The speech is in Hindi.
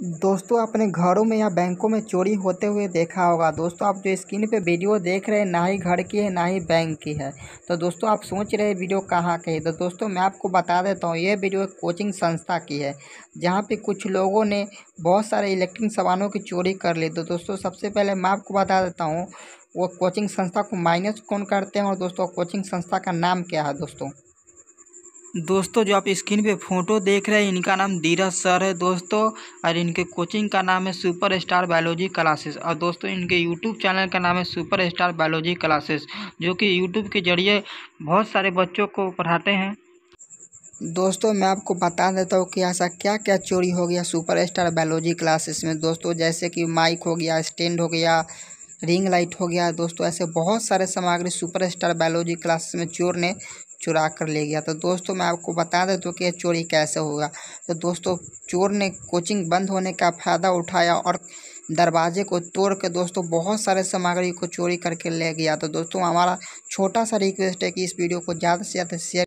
दोस्तों अपने घरों में या बैंकों में चोरी होते हुए देखा होगा दोस्तों आप जो स्क्रीन पे वीडियो देख रहे हैं ना ही घर की है ना ही बैंक की है तो दोस्तों आप सोच रहे हैं वीडियो कहाँ की है तो दोस्तों मैं आपको बता देता हूँ ये वीडियो एक कोचिंग संस्था की है जहाँ पे कुछ लोगों ने बहुत सारे इलेक्ट्रिक सामानों की चोरी कर ली तो दोस्तों सबसे पहले मैं आपको बता देता हूँ वो कोचिंग संस्था को माइनस कौन करते हैं और दोस्तों कोचिंग संस्था का नाम क्या है दोस्तों दोस्तों जो आप स्क्रीन पे फोटो देख रहे हैं इनका नाम धीरज सर है दोस्तों और इनके कोचिंग का नाम है सुपर स्टार बायोलॉजी क्लासेस और दोस्तों इनके यूट्यूब चैनल का नाम है सुपर स्टार बायोलॉजी क्लासेस जो कि यूट्यूब के जरिए बहुत सारे बच्चों को पढ़ाते हैं दोस्तों मैं आपको बता देता हूँ कि ऐसा क्या क्या चोरी हो गया सुपर स्टार बायोलॉजी क्लासेस में दोस्तों जैसे कि माइक हो गया स्टैंड हो गया रिंग लाइट हो गया दोस्तों ऐसे बहुत सारे सामग्री सुपर स्टार बायोलॉजी क्लासेस में चोर ने चुरा कर ले गया तो दोस्तों मैं आपको बता देता तो हूँ कि यह चोरी कैसे होगा तो दोस्तों चोर ने कोचिंग बंद होने का फ़ायदा उठाया और दरवाजे को तोड़ के दोस्तों बहुत सारे सामग्री को चोरी करके ले गया तो दोस्तों हमारा छोटा सा रिक्वेस्ट है कि इस वीडियो को ज़्यादा से ज़्यादा शेयर